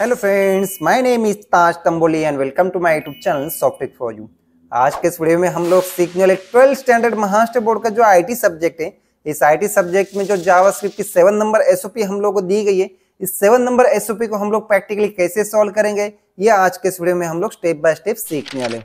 Hello friends my name is Taj Tamboli and welcome to my YouTube channel सॉफ्टिक for you आज के इस video में हम लोग सीखने वाले ट्वेल्थ स्टैंडर्ड महाराष्ट्र बोर्ड का जो आईटी सब्जेक्ट है इस आईटी सब्जेक्ट में जो जावा की सेवन नंबर एसओपी हम लोग को दी गई है इस सेवन नंबर एसओपी को हम लोग प्रैक्टिकली कैसे सॉल्व करेंगे ये आज के इस वीडियो में हम लोग स्टेप बाय स्टेप सीखने वाले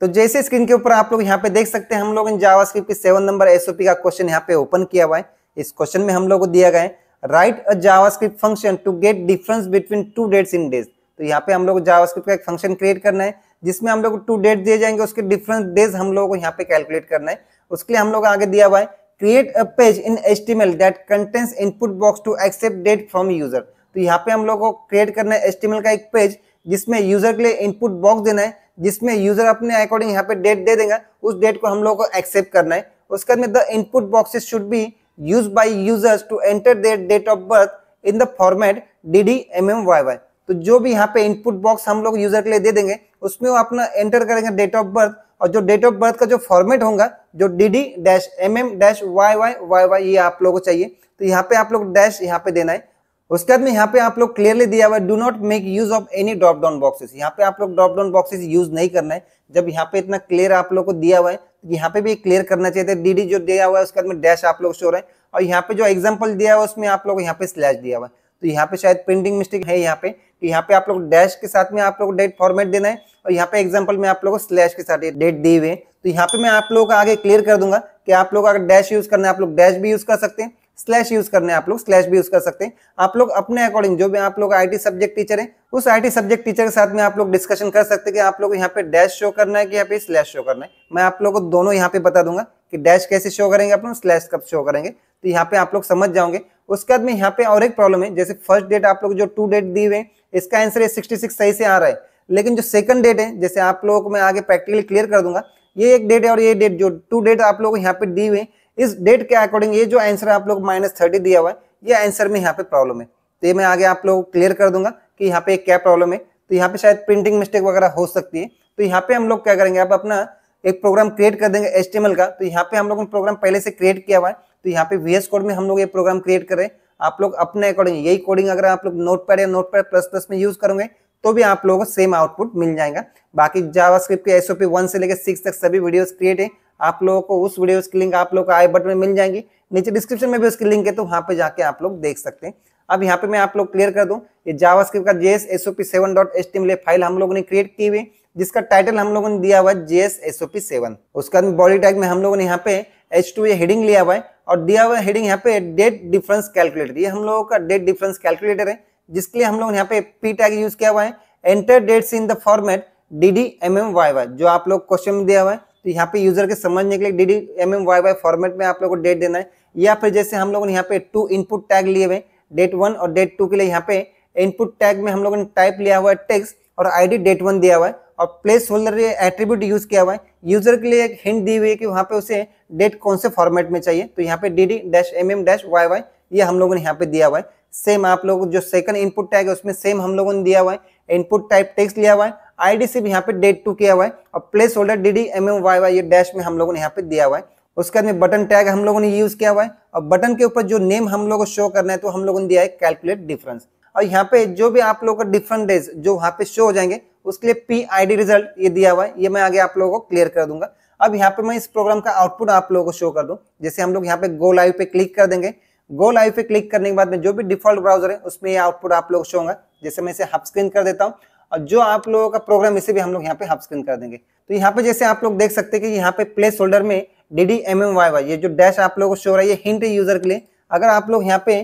तो जैसे स्क्रीन के ऊपर आप लोग यहाँ पे देख सकते हैं हम लोग जावा स्क्रिप्ट की सेवन नंबर एसओपी का क्वेश्चन यहाँ पे ओपन किया हुआ है इस क्वेश्चन में हम लोग को दिया गया है write a JavaScript function to get difference between two dates in days तो यहाँ पे हम लोग जावास्क्रिप्ट का एक फंक्शन क्रिएट करना है जिसमें हम लोग टू डेट दिए जाएंगे उसके डिफरेंस डेज हम लोगों को यहाँ पे कैलकुलेट करना है उसके लिए हम लोग आगे दिया हुआ है create a page in HTML that contains input box to accept date from user तो यहाँ पे हम लोग को क्रिएट करना है एस्टिमल का एक पेज जिसमें यूजर के लिए इनपुट बॉक्स देना है जिसमें यूजर अपने अकॉर्डिंग यहाँ पे डेट दे देगा उस डेट को हम लोग को एक्सेप्ट करना है उसके बाद में the input boxes should be used by users to enter their date of birth in the format DDMMYY. तो जो भी यहाँ पे इनपुट बॉक्स हम लोग यूजर के लिए दे देंगे उसमें वो अपना एंटर करेंगे डेट ऑफ बर्थ और जो डेट ऑफ बर्थ का जो फॉर्मेट होगा जो D D dash M M dash Y Y Y Y ये आप लोगों को चाहिए तो यहाँ पे आप लोग डैश यहाँ पे देना है उसके बाद में यहाँ पे आप लोग क्लियरली दिया हुआ है do not make use of any drop down boxes यहाँ पे आप लोग ड्रॉप डाउन बॉक्सेस यूज नहीं करना है जब यहाँ पे इतना क्लियर आप लोग को दिया हुआ है यहाँ पे भी क्लियर करना चाहिए डी डी जो दिया हुआ है उसके बाद में डैश आप लोग शो रहे हैं और यहाँ पे जो एग्जाम्पल दिया हुआ है उसमें आप लोग यहाँ पे स्लैश दिया हुआ है तो यहाँ पे शायद प्रिंटिंग मिस्टेक है यहाँ पे कि यहाँ पे आप लोग डैश के साथ में आप लोग डेट फॉर्मेट देना है और यहाँ पे एग्जाम्पल में आप लोग को स्लैश के साथ डेट दिए हुए तो यहाँ पे मैं आप लोगों को आगे क्लियर कर दूंगा कि आप लोग अगर डैश यूज करना है आप लोग डैश भी यूज कर सकते हैं स्लैश यूज करने आप लोग स्लैश भी यूज कर सकते हैं आप लोग अपने अकॉर्डिंग जो भी आप लोग आईटी सब्जेक्ट टीचर हैं उस आईटी सब्जेक्ट टीचर के साथ में आप लोग डिस्कशन कर सकते हैं कि आप लोग यहाँ पे डैश शो करना है कि यहाँ पे स्लैश शो करना है मैं आप लोगों को दोनों यहाँ पे बता दूंगा कि डैश कैसे शो करेंगे आप लोग स्लैश कब शो करेंगे तो यहाँ पे आप लोग समझ जाओगे उसके बाद में यहाँ पे और एक प्रॉब्लम है जैसे फर्स्ट डेट आप लोग जो टू डेट दी हुए इसका आंसर है सिक्सटी सिक्स सही से आ रहा है लेकिन जो सेकंड डेट है जैसे आप लोगों को मैं आगे प्रैक्टिकली क्लियर कर दूंगा ये एक डेट है और ये डेट जो टू डेट आप लोग यहाँ पे दी हुए इस डेट के अकॉर्डिंग ये जो आंसर आप लोग माइनस थर्टी दिया हुआ है ये आंसर में यहाँ पे प्रॉब्लम है तो ये मैं आगे आप लोग क्लियर कर दूंगा कि यहाँ पे क्या प्रॉब्लम है तो यहाँ पे शायद प्रिंटिंग मिस्टेक वगैरह हो सकती है तो यहाँ पे हम लोग क्या करेंगे आप अपना एक प्रोग्राम क्रिएट कर देंगे एच का तो यहाँ पे हम लोग ने प्रोग्राम पहले से क्रिएट किया हुआ है तो यहाँ पे वीएस कोड में हम लोग ये प्रोग्राम क्रिएट कर रहे हैं आप लोग अपने अकॉर्डिंग यही कोडिंग अगर आप लोग नोट पैड या नोट पैड प्लस प्लस में यूज करोगे तो भी आप लोगों को सेम आउटपुट मिल जाएगा बाकी जावास्क्रिप्ट के एसओपी वन से लेकर सिक्स तक सभी वीडियोस क्रिएट है आप लोगों को उस वीडियो की लिंक आप लोग को आई बटन में मिल जाएंगी नीचे डिस्क्रिप्शन में भी उसकी लिंक है तो वहाँ पे जाके आप लोग देख सकते हैं अब यहाँ पे मैं आप लोग क्लियर कर दूँ ये जावास्क्रिप्ट का JS S O P seven dot S T file हम लोगों ने क्रिएट की हुई जिसका टाइटल हम लोगों ने दिया हुआ है JS S O P seven उसके बाद बॉडी टैग में हम लोगों ने यहाँ पे एच टू ये हेडिंग लिया हुआ है और दिया हुआ हेडिंग यहाँ पे डेट डिफरेंस कैलकुलेटर ये हम लोगों का डेट डिफरेंस कैलकुलेटर है जिसके लिए हम लोग यहाँ पे पी टैग यूज किया हुआ है enter dates in the format D D M M Y Y जो आप लोग क्वेश्चन में दिया हुआ है तो यहाँ पे यूजर के समझने के लिए D D M M Y Y format में आप लोग को डेट देना है या फिर जैसे हम लोगों ने यहाँ पे टू इनपुट टैग लिए हुए डेट वन और डेट टू के लिए यहाँ पे इनपुट टैग में हम लोगों ने टाइप लिया हुआ है टेक्स और आईडी डेट वन दिया हुआ है और प्लेस होल्डर एट्रीब्यूट यूज किया हुआ है यूजर के लिए एक हिंट दी हुई है कि वहाँ पे उसे डेट कौन से फॉर्मेट में चाहिए तो यहाँ पे D D dash M M dash Y Y ये हम लोगों ने यहाँ पे दिया हुआ है सेम आप लोग जो सेकंड इनपुट टैग है उसमें सेम हम लोगों ने दिया हुआ है इनपुट टाइप टेक्स्ट लिया हुआ है आईडी सिर्फ यहाँ पे डेट टू किया हुआ है और placeholder D D M M Y Y ये डैश में हम लोगों ने यहाँ पे दिया हुआ है उसके बाद में बटन टैग हम लोगों ने यूज किया हुआ है और बटन के ऊपर जो नेम हम लोग को शो करना है तो हम लोगों ने दिया है कैलकुलेट डिफरेंस और यहाँ पे जो भी आप लोगों का डिफरेंट डेज जो वहाँ पे शो हो जाएंगे उसके लिए पी आई डी रिजल्ट ये दिया हुआ है ये मैं आगे आप लोगों को क्लियर कर दूंगा अब यहाँ पे मैं इस प्रोग्राम का आउटपुट आप लोगों को शो कर दूँ जैसे हम लोग यहाँ पे गो लाइव पे क्लिक कर देंगे गो लाइव पे क्लिक करने के बाद में जो भी डिफॉल्ट ब्राउजर है उसमें ये आउटपुट आप लोग शो होगा जैसे मैं इसे हाफ स्क्रीन कर देता हूँ और जो आप लोगों का प्रोग्राम इसे भी हम लोग यहाँ पे हाफ स्क्रीन कर देंगे तो यहाँ पे जैसे आप लोग देख सकते हैं कि यहाँ पे प्ले शोल्डर में D D M M Y Y ये जो डैश आप लोगों को शो रहा है ये हिंट यूजर के लिए अगर आप लोग यहाँ पे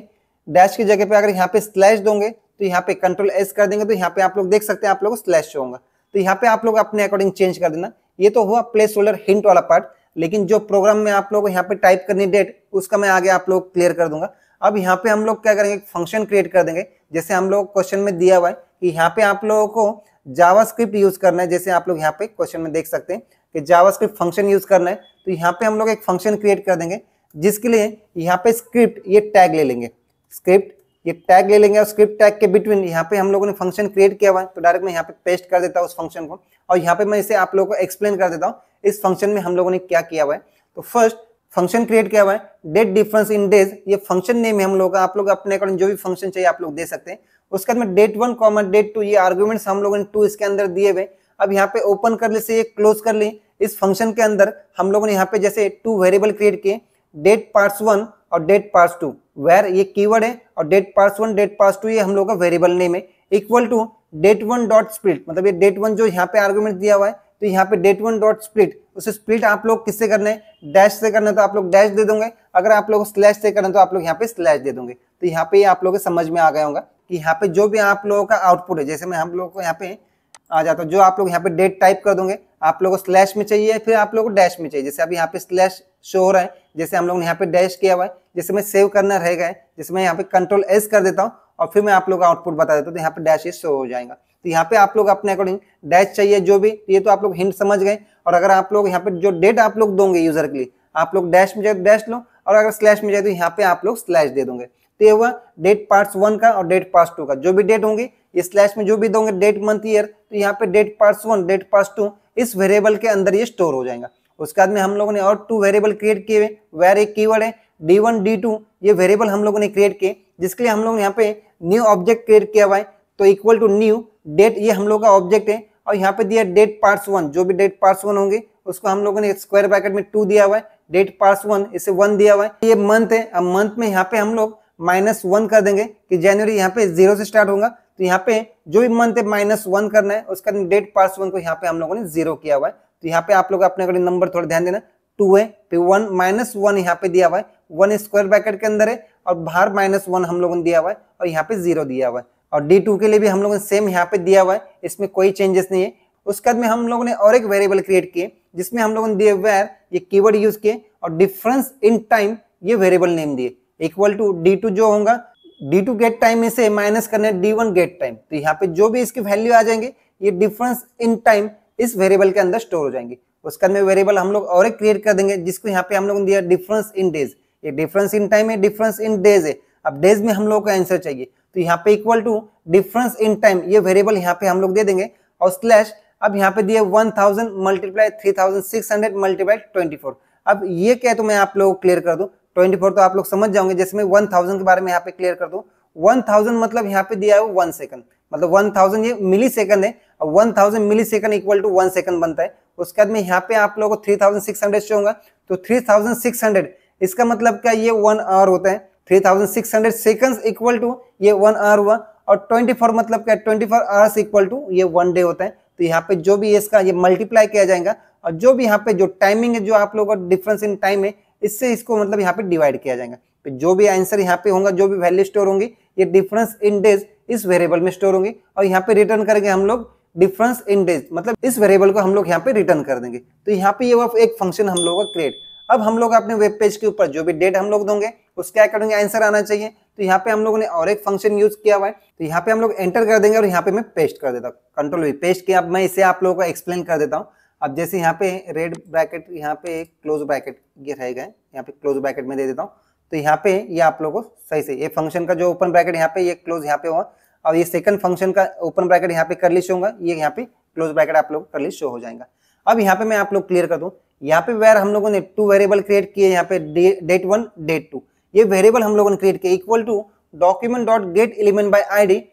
डैश की जगह पे अगर यहाँ पे स्लैश दोगे तो यहाँ पे कंट्रोल एस कर देंगे तो यहाँ पे आप लोग देख सकते हैं आप लोग स्लैश शो होगा तो यहाँ पे आप लोग अपने अकॉर्डिंग चेंज कर देना ये तो हुआ प्ले शोल्डर हिंट वाला पार्ट लेकिन जो प्रोग्राम में आप लोग यहाँ पे टाइप करनी डेट उसका मैं आगे आप लोग क्लियर कर दूंगा अब यहाँ पे हम लोग क्या करेंगे फंक्शन क्रिएट कर देंगे जैसे हम लोग क्वेश्चन में दिया हुआ है कि यहाँ पे आप लोगों को जावास्क्रिप्ट यूज करना है जैसे आप लोग यहाँ पे क्वेश्चन में देख सकते हैं कि जावास्क्रिप्ट फंक्शन यूज करना है तो यहाँ पे हम लोग एक फंक्शन क्रिएट कर देंगे जिसके लिए यहाँ पे स्क्रिप्ट ये टैग ले लेंगे स्क्रिप्ट ये टैग ले लेंगे और स्क्रिप्ट टैग के बिटवीन यहाँ पे हम लोगों ने फंक्शन क्रिएट किया हुआ है तो डायरेक्ट मैं यहाँ पे पेस्ट कर देता हूँ उस फंक्शन को और यहाँ पे मैं इसे आप लोगों को एक्सप्लेन कर देता हूँ इस फंक्शन में हम लोगों ने क्या किया हुआ है तो फर्स्ट फंक्शन क्रिएट किया हुआ है डेट डिफरेंस इन डेज ये फंक्शन नेम है हम लोग का आप लोग अपने अकॉर्डिंग जो भी फंक्शन चाहिए आप लोग दे सकते हैं उसके बाद में date one comma date two ये आर्ग्यूमेंट्स हम लोगों ने टू इसके अंदर दिए हुए अब यहाँ पे ओपन ले से ये क्लोज कर ले इस फंक्शन के अंदर हम लोगों ने यहाँ पे जैसे टू वेरिएबल क्रिएट किए डेट पार्ट्स वन और डेट पार्ट्स टू वेर ये कीवर्ड है और date parts one date part two ये हम लोग का वेरिएबल नेम है equal to date one dot split मतलब ये डेट वन जो यहाँ पे आर्ग्यूमेंट दिया हुआ है तो यहाँ पे डेट वन डॉट स्प्लिट उसे स्प्लिट आप लोग किससे करना है डैश से करना है तो आप लोग डैश दे दोगे अगर आप लोग स्लैश से करना है तो आप लोग यहाँ पे स्लैश दे दोगे तो यहाँ पे आप लोग समझ में आ गया होगा कि यहाँ पे जो भी आप लोगों का आउटपुट है जैसे मैं हम लोगों को यहाँ पे आ जाता हूँ जो आप लोग यहाँ पे डेट टाइप कर दोगे आप लोगों को स्लैश में चाहिए फिर आप लोगों को डैश में चाहिए जैसे अभी यहाँ पे स्लैश शो हो रहा है जैसे हम लोग ने यहाँ पे डैश किया हुआ है जैसे मैं सेव करना रहेगा जैसे मैं यहाँ पे कंट्रोल एस कर देता हूँ और फिर मैं आप लोग का आउटपुट बता देता हूँ तो यहाँ पे डैश इज शो हो जाएगा तो यहाँ पे आप लोग अपने अकॉर्डिंग डैश चाहिए जो भी ये तो आप लोग हिंट समझ गए और अगर आप लोग यहाँ पे जो डेट आप लोग दोगे यूजर के लिए आप लोग डैश में जाए तो डैश लो और अगर स्लैश में जाए तो यहाँ पे आप लोग स्लैश दे दोगे तो हुआ डेट पार्ट वन का और डेट पार्ट टू का जो भी डेट होंगे इस स्लैश में जो भी दोगे डेट मंथ ईयर तो यहाँ पे date part one date part two इस वेरिएबल के अंदर ये स्टोर हो जाएगा उसके बाद में हम लोगों ने और टू वेरिएबल क्रिएट किए हुए वेर एक की है डी वन ये वेरिएबल हम लोगों ने क्रिएट किए जिसके लिए हम लोग यहाँ पे न्यू ऑब्जेक्ट क्रिएट किया हुआ है तो इक्वल टू न्यू डेट ये हम लोग का ऑब्जेक्ट है और यहाँ पे दिया डेट पार्ट वन जो भी डेट पार्ट वन होंगे उसको हम लोगों ने स्क्वायर ब्रैकेट में टू दिया हुआ है डेट पार्ट वन इसे वन दिया हुआ है ये मंथ है अब मंथ में यहाँ पे हम लोग माइनस वन कर देंगे कि जनवरी यहाँ पे जीरो से स्टार्ट होगा तो यहाँ पे जो भी मंथ है माइनस वन करना है उसका डेट पार्स वन को यहाँ पे हम लोगों ने जीरो किया हुआ है तो यहाँ पे आप लोग अपने नंबर थोड़ा ध्यान देना टू है फिर वन माइनस वन यहाँ पे दिया हुआ है वन स्क्वायर ब्रैकेट के अंदर है और बाहर माइनस वन हम लोगों ने दिया हुआ है और यहाँ पे जीरो दिया हुआ है और डी टू के लिए भी हम लोगों ने सेम यहाँ पे दिया हुआ है इसमें कोई चेंजेस नहीं है उसके बाद में हम लोगों ने और एक वेरिएबल क्रिएट किए जिसमें हम लोगों ने दिए हुए ये कीवर्ड यूज किए और डिफरेंस इन टाइम ये वेरिएबल नेम दिए इक्वल टू डी टू जो होगा डी टू गेट टाइम में से माइनस करने डी वन गेट टाइम तो यहाँ पे जो भी इसके वैल्यू आ जाएंगे ये डिफरेंस इन टाइम इस वेरिएबल के अंदर स्टोर हो जाएंगे उसके अंदर वेरिएबल हम लोग और एक क्रिएट कर देंगे जिसको यहाँ पे हम लोगों ने दिया डिफरेंस इन डेज ये डिफरेंस इन टाइम है डिफरेंस इन डेज है अब डेज में हम लोग को आंसर चाहिए तो यहाँ पे equal to difference in time ये वेरिएबल यहाँ पे हम लोग दे देंगे और स्लैश अब यहाँ पे दिए thousand multiply three thousand six hundred multiply four अब ये क्या है तो मैं आप लोगों को क्लियर कर दूं ट्वेंटी फोर तो आप लोग समझ जाओगे जैसे मैं वन थाउजेंड के बारे में यहाँ पे क्लियर कर दूँ वन थाउजेंड मतलब यहाँ पे दिया है वन सेकंड मतलब वन थाउजेंड ये मिली सेकंड है और one thousand millisecond equal to one second बनता है उसके बाद में यहाँ पे आप लोगों को थ्री थाउजेंड सिक्स हंड्रेड से होगा तो थ्री थाउजेंड सिक्स हंड्रेड इसका मतलब क्या ये वन आवर होता है three thousand six hundred second equal to ये वन आवर हुआ और ट्वेंटी फोर मतलब क्या twenty four hours equal to ये वन डे होता है तो यहाँ पे जो भी इसका ये मल्टीप्लाई किया जाएगा और जो भी यहाँ पे जो टाइमिंग है जो आप लोगों का डिफरेंस इन टाइम है इससे इसको मतलब यहाँ पे डिवाइड किया जाएगा तो जो भी आंसर यहाँ पे होगा जो भी वैल्यू स्टोर होंगी ये डिफरेंस इन डेज इस वेरिएबल में स्टोर होंगे और यहाँ पे रिटर्न करेंगे हम लोग डिफरेंस इन डेज मतलब इस वेरिएबल को हम लोग यहाँ पे रिटर्न कर देंगे तो यहाँ पे ये एक फंक्शन हम लोग का क्रिएट अब हम लोग अपने वेब पेज के ऊपर जो भी डेट हम लोग दोगे उसके अकॉर्डिंग आंसर आना चाहिए तो यहाँ पे हम लोगों ने और एक फंक्शन यूज किया हुआ है तो यहाँ पे हम लोग एंटर कर देंगे और यहाँ पे मैं पेस्ट कर देता हूँ कंट्रोल भी पेस्ट किया अब मैं इसे आप लोगों को एक्सप्लेन कर देता हूँ अब जैसे यहाँ पे रेड ब्रैकेट यहाँ पे क्लोज ब्रैकेट ये रहेगा यहाँ पे क्लोज ब्रैकेट में दे देता हूँ तो यहाँ पे ये आप लोगों को सही से ये फंक्शन का जो ओपन ब्रैकेट यहाँ पे ये क्लोज यहाँ पे होगा और ये सेकंड फंक्शन का ओपन ब्रैकेट यहाँ पे करली शो होगा ये यहाँ पे क्लोज ब्रैकेट आप लोग करली शो हो जाएगा अब यहाँ पे मैं आप लोग क्लियर कर दू यहाँ पे वेर हम लोगों ने टू वेरिएबल क्रिएट किए यहाँ पे डेट वन डेट टू ये वेरिएबल हम लोगों ने क्रिएट किया equal to document dot get element by I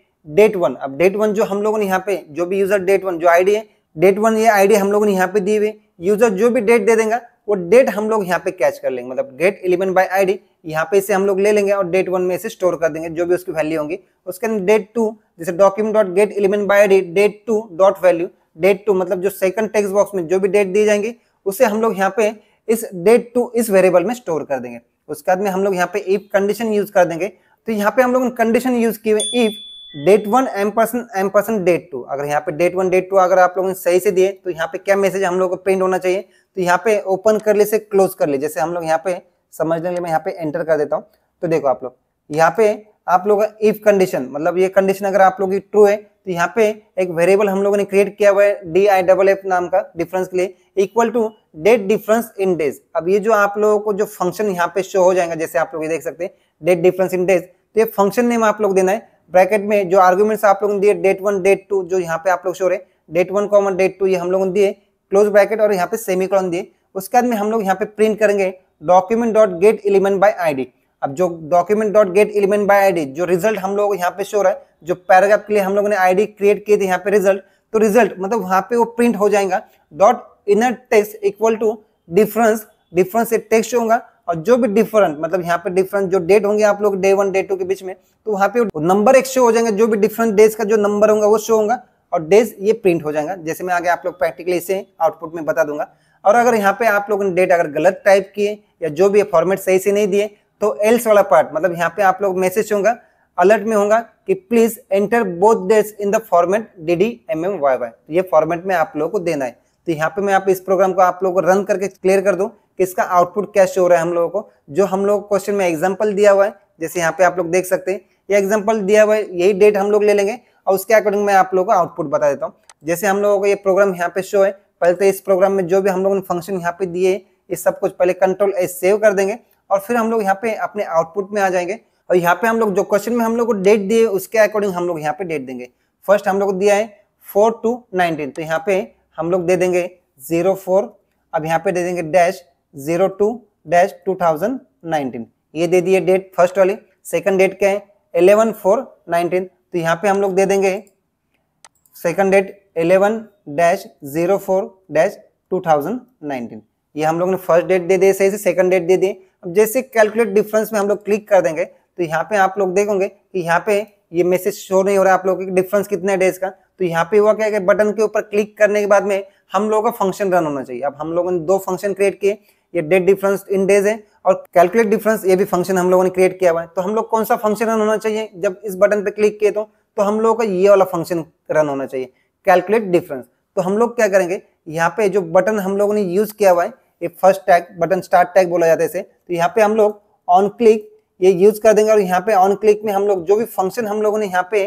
date one अब डेट वन जो हम लोगों ने यहाँ पे जो भी यूजर डेट वन जो आईडी है डेट वन ये आईडी हम लोगों ने यहाँ पे दी हुई यूजर जो भी डेट दे देंगे वो डेट हम लोग यहाँ पे कैच कर लेंगे मतलब date element by I D यहाँ पे इसे हम लोग ले लेंगे और डेट वन में इसे स्टोर कर देंगे जो भी उसकी वैल्यू होंगी उसके अंदर डेट टू जैसे document dot get element by D date two dot value date two मतलब जो सेकंड टेक्स्ट बॉक्स में जो भी डेट दिए जाएंगे उसे हम लोग यहाँ पे इस डेट टू इस वेरिएबल में स्टोर कर देंगे उसके बाद में हम लोग यहाँ पे इफ कंडीशन यूज कर देंगे तो यहाँ पे हम लोग कंडीशन यूज किए if date one ampersand ampersand date two अगर यहाँ पे डेट वन डेट टू अगर आप लोगों ने सही से दिए तो यहाँ पे क्या मैसेज हम लोग को प्रिंट होना चाहिए तो यहाँ पे ओपन कर ले से क्लोज कर ले जैसे हम लोग यहाँ पे समझने के लिए मैं यहाँ पे एंटर कर देता हूँ तो देखो आप लोग यहाँ पे आप लोग इफ कंडीशन मतलब ये कंडीशन अगर आप लोग की ट्रू है तो यहाँ पे एक वेरिएबल हम लोगों ने क्रिएट किया हुआ है डी आई डबल एफ नाम का डिफरेंस के लिए equal to date difference in days अब ये जो आप लोगों को जो फंक्शन यहाँ पे शो हो जाएगा जैसे आप लोग ये देख सकते हैं डेट डिफरेंस इन डेज तो ये फंक्शन नेम आप लोग देना है ब्रैकेट में जो आर्ग्यूमेंट्स आप लोगों ने दिए डेट वन डेट टू जो यहाँ पे आप लोग शोर है date one comma date two ये हम लोगों ने दिए क्लोज ब्रैकेट और यहाँ पे सेमी कॉलम दिए उसके बाद में हम लोग यहाँ पे प्रिंट करेंगे document dot get element by ID अब जो document dot get by I D जो रिजल्ट हम लोग यहाँ पे शो रहा है जो पैराग्राफ के लिए हम लोगों ने डी क्रिएट किए थे यहाँ पे रिजल्ट तो रिजल्ट मतलब वहाँ पे वो प्रिंट हो जाएगा dot inner text equal to difference difference एक टेक्स होगा और जो भी डिफरेंट मतलब यहाँ पे डिफरेंट जो डेट होंगे आप लोग डे वन डे टू के बीच में तो वहाँ पे नंबर एक शो हो जाएंगे जो भी डिफरेंट डेज का जो नंबर होगा वो शो होगा और डेज ये प्रिंट हो जाएगा जैसे मैं आगे आप लोग प्रैक्टिकली इसे आउटपुट में बता दूंगा और अगर यहाँ पे आप लोगों ने डेट अगर गलत टाइप किए या जो भी फॉर्मेट सही से नहीं दिए तो एल्स वाला पार्ट मतलब यहाँ पे आप लोग मैसेज होगा अलर्ट में होगा कि please enter both days in the format D D M M Y Y ये फॉर्मेट में आप लोगों को देना है तो यहाँ पे मैं आप इस प्रोग्राम को आप लोगों को रन करके क्लियर कर दूँ किसका आउटपुट क्या शो हो रहा है हम लोगों को जो हम लोग क्वेश्चन में एग्जाम्पल दिया हुआ है जैसे यहाँ पे आप लोग देख सकते हैं ये एग्जाम्पल दिया हुआ है यही डेट हम लोग ले लेंगे और उसके अकॉर्डिंग मैं आप लोगों को आउटपुट बता देता हूँ जैसे हम लोगों को ये प्रोग्राम यहाँ पे शो है पहले तो इस प्रोग्राम में जो भी हम लोगों ने फंक्शन यहाँ पे दिए ये सब कुछ पहले कंट्रोल एस सेव कर देंगे और फिर हम लोग यहाँ पे अपने आउटपुट में आ जाएंगे और यहाँ पे हम लोग जो क्वेश्चन में हम लोग को डेट दिए उसके अकॉर्डिंग हम लोग यहाँ पे डेट देंगे फर्स्ट हम लोग को दिया है फोर टू नाइनटीन तो यहाँ पे हम लोग दे देंगे जीरो फोर अब यहाँ पे दे देंगे dash zero two dash two thousand nineteen ये दे दिए डेट फर्स्ट वाली सेकंड डेट क्या है एलेवन फोर नाइनटीन तो यहाँ पे हम लोग दे देंगे second date eleven dash zero four dash two thousand nineteen ये हम लोग ने फर्स्ट डेट दे दिए सही से सेकंड डेट दे दिए अब जैसे कैलकुलेट डिफरेंस में हम लोग क्लिक कर देंगे तो यहाँ पे आप लोग देखोगे कि यहाँ पे ये मैसेज शो नहीं हो रहा है आप लोगों के डिफरेंस कितना है डेज का तो यहाँ पे हुआ क्या बटन के ऊपर क्लिक करने के बाद में हम लोगों का फंक्शन रन होना चाहिए अब हम लोगों ने दो फंक्शन क्रिएट किए ये डेट डिफरेंस इन डेज है और कैलकुलेट डिफरेंस ये भी फंक्शन हम लोगों ने क्रिएट किया हुआ है तो हम लोग कौन सा फंक्शन रन होना चाहिए जब इस बटन पे क्लिक किए तो तो हम लोगों का ये वाला फंक्शन रन होना चाहिए कैलकुलेट डिफरेंस तो हम लोग क्या करेंगे यहाँ पे जो बटन हम लोगों ने यूज किया हुआ है ये first tag button start tag बोला जाता है इसे तो यहाँ पे हम लोग ऑन क्लिक ये यूज कर देंगे और यहाँ पे ऑन क्लिक में हम लोग जो भी फंक्शन हम लोगों ने यहाँ पे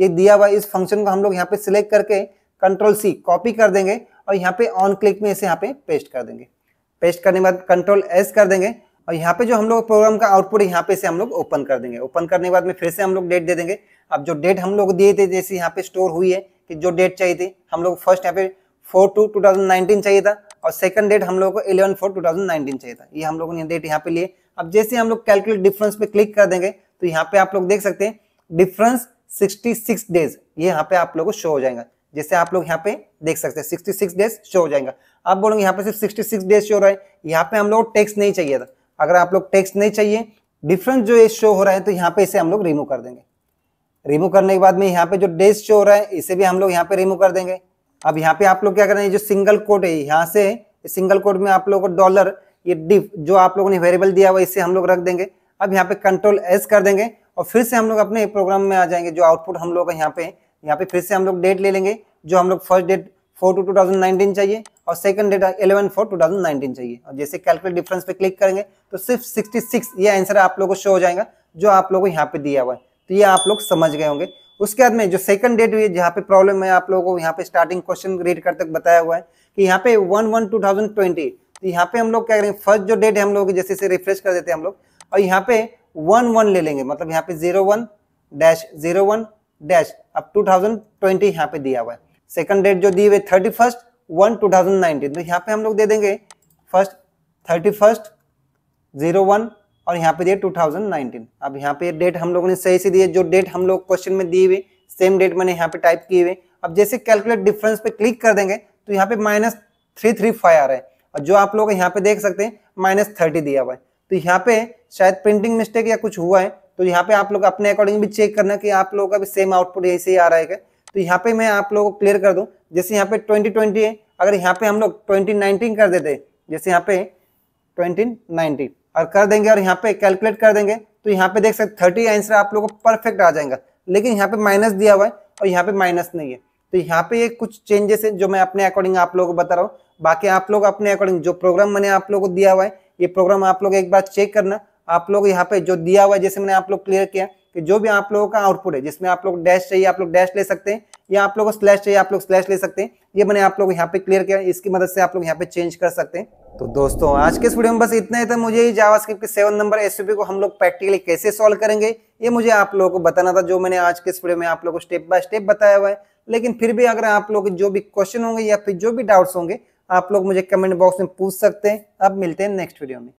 ये दिया हुआ है इस फंक्शन को हम लोग यहाँ पे सिलेक्ट करके कंट्रोल सी कॉपी कर देंगे और यहाँ पे ऑन क्लिक में इसे यहाँ पे पेस्ट कर देंगे पेस्ट करने के बाद कंट्रोल एस कर देंगे और यहाँ पे जो हम लोग प्रोग्राम का आउटपुट यहाँ पे से हम लोग ओपन कर देंगे ओपन करने के बाद में फिर से हम लोग डेट दे देंगे अब जो डेट हम लोग दिए थे जैसे यहाँ पे स्टोर हुई है कि जो डेट चाहिए थी हम लोग फर्स्ट यहाँ पे फोर टू टू चाहिए था और सेकंड डेट हम लोग को इलेवन फोर टू चाहिए था ये हम लोगों ने डेट यहाँ पे लिए अब जैसे हम लोग कैलकुलेट डिफरेंस पे क्लिक कर देंगे तो यहाँ पे आप लोग देख सकते हैं डिफरेंस सिक्स डेज ये यहाँ पे आप लोग को शो हो जाएगा जैसे आप लोग यहाँ पे देख सकते हैं सिक्सटी सिक्स डेज शो हो जाएगा आप बोलोगे यहाँ पे सिर्फ सिक्सटी सिक्स डेज शो हो रहा है यहाँ पे हम लोग टैक्स नहीं चाहिए था अगर आप लोग टैक्स नहीं चाहिए डिफरेंस जो ये शो हो रहा है तो यहाँ पे इसे हम लोग रिमूव कर देंगे रिमूव करने के बाद में यहाँ पे जो डेज शो हो रहा है इसे भी हम लोग यहाँ पे रिमूव कर देंगे अब यहाँ पे आप लोग क्या हैं जो सिंगल कोड है यहाँ से सिंगल कोड में आप लोगों को डॉलर ये डिफ जो आप लोगों ने वेरिएबल दिया हुआ इसे हम लोग रख देंगे अब यहाँ पे कंट्रोल एस कर देंगे और फिर से हम लोग अपने प्रोग्राम में आ जाएंगे जो आउटपुट हम लोग यहाँ पे यहाँ पे फिर से हम लोग डेट ले लेंगे जो हम लोग first date four two two thousand nineteen चाहिए और second date eleven four two thousand nineteen चाहिए और जैसे कैलकुलेट डिफरेंस पे क्लिक करेंगे तो सिर्फ सिक्सटी सिक्स ये आंसर आप लोगों को शो हो जाएगा जो आप लोगों को यहाँ पे दिया हुआ है तो ये आप लोग समझ गए होंगे उसके बाद में जो सेकंड डेट हुई जहाँ पे प्रॉब्लम है आप लोगों को यहाँ पे स्टार्टिंग क्वेश्चन रीड कर तक बताया हुआ है कि यहाँ पे one one two thousand twenty तो यहाँ पे हम लोग क्या करेंगे फर्स्ट जो डेट है हम लोग जैसे रिफ्रेश कर देते हैं हम लोग और यहाँ पे वन वन ले लेंगे मतलब यहाँ पे zero one dash zero one dash अब 2020 यहाँ पे दिया हुआ है सेकंड डेट जो दी हुई thirty first one two thousand nineteen तो यहाँ पे हम लोग दे देंगे first thirty first zero one और यहाँ पे दिए 2019 अब यहाँ पे डेट हम लोगों ने सही से दिए जो डेट हम लोग क्वेश्चन में दी हुई सेम डेट मैंने यहाँ पे टाइप किए हुई अब जैसे कैलकुलेट डिफरेंस पे क्लिक कर देंगे तो यहाँ पे माइनस थ्री थ्री फाइव आ रहा है और जो आप लोग यहाँ पे देख सकते हैं माइनस थर्टी दिया हुआ है तो यहाँ पे शायद प्रिंटिंग मिस्टेक या कुछ हुआ है तो यहाँ पे आप लोग अपने अकॉर्डिंग भी चेक करना कि आप लोगों का भी सेम आउटपुट यही से आ रहा है तो यहाँ पे मैं आप लोगों को क्लियर कर दूँ जैसे यहाँ पे ट्वेंटी ट्वेंटी है अगर यहाँ पे हम लोग ट्वेंटी नाइनटीन कर देते जैसे यहाँ पे ट्वेंटी नाइनटीन और कर देंगे और यहाँ पे कैलकुलेट कर देंगे तो यहाँ पे देख सकते थर्टी आंसर आप लोगों को परफेक्ट आ जाएगा लेकिन यहाँ पे माइनस दिया हुआ है और यहाँ पे माइनस नहीं है तो यहाँ पे ये कुछ चेंजेस है जो मैं अपने अकॉर्डिंग आप लोगों को बता रहा हूँ बाकी आप लोग अपने अकॉर्डिंग जो प्रोग्राम मैंने आप लोगों को दिया हुआ है ये प्रोग्राम आप लोग एक बार चेक करना आप लोग यहाँ पे जो दिया हुआ है जैसे मैंने आप लोग क्लियर किया कि जो भी आप लोगों का आउटपुट है जिसमें आप लोग डैश चाहिए आप लोग डैश ले सकते हैं या आप लोग को स्लैश चाहिए आप लोग स्लैश ले सकते हैं ये मैंने आप लोग यहाँ पे क्लियर किया इसकी मदद से आप लोग यहाँ पे चेंज कर सकते हैं तो दोस्तों आज के इस वीडियो में बस इतना ही था मुझे जावास्क्रिप्ट के सेवन नंबर एस को हम लोग प्रैक्टिकली कैसे सॉल्व करेंगे ये मुझे आप लोगों को बताना था जो मैंने आज के इस वीडियो में आप लोगों को स्टेप बाय स्टेप बताया हुआ है लेकिन फिर भी अगर आप लोग जो भी क्वेश्चन होंगे या फिर जो भी डाउट्स होंगे आप लोग मुझे कमेंट बॉक्स में पूछ सकते हैं अब मिलते हैं नेक्स्ट वीडियो में